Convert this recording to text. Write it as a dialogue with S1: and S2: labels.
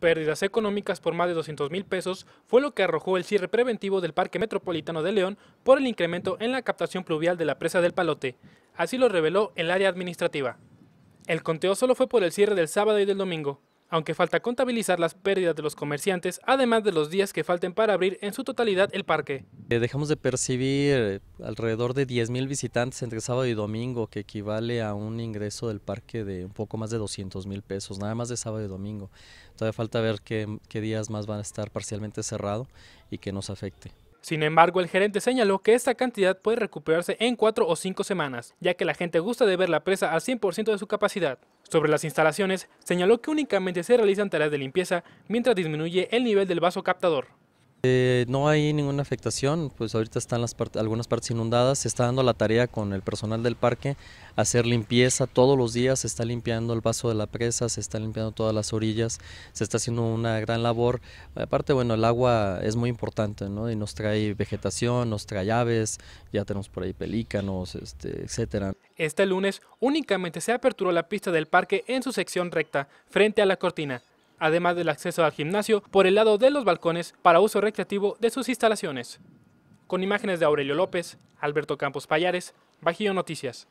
S1: Pérdidas económicas por más de 200 mil pesos fue lo que arrojó el cierre preventivo del Parque Metropolitano de León por el incremento en la captación pluvial de la presa del Palote. Así lo reveló el área administrativa. El conteo solo fue por el cierre del sábado y del domingo aunque falta contabilizar las pérdidas de los comerciantes, además de los días que falten para abrir en su totalidad el parque.
S2: Eh, dejamos de percibir eh, alrededor de 10.000 visitantes entre sábado y domingo, que equivale a un ingreso del parque de un poco más de 200 mil pesos, nada más de sábado y domingo. Todavía falta ver qué, qué días más van a estar parcialmente cerrado y que nos afecte.
S1: Sin embargo, el gerente señaló que esta cantidad puede recuperarse en 4 o 5 semanas, ya que la gente gusta de ver la presa al 100% de su capacidad. Sobre las instalaciones, señaló que únicamente se realizan tareas de limpieza mientras disminuye el nivel del vaso captador.
S2: Eh, no hay ninguna afectación, pues ahorita están las algunas partes inundadas, se está dando la tarea con el personal del parque hacer limpieza todos los días, se está limpiando el vaso de la presa, se está limpiando todas las orillas, se está haciendo una gran labor. Aparte, bueno, el agua es muy importante, ¿no? Y nos trae vegetación, nos trae aves, ya tenemos por ahí pelícanos, este, etcétera.
S1: Este lunes únicamente se aperturó la pista del parque en su sección recta, frente a la cortina, además del acceso al gimnasio por el lado de los balcones para uso recreativo de sus instalaciones. Con imágenes de Aurelio López, Alberto Campos Payares, Bajío Noticias.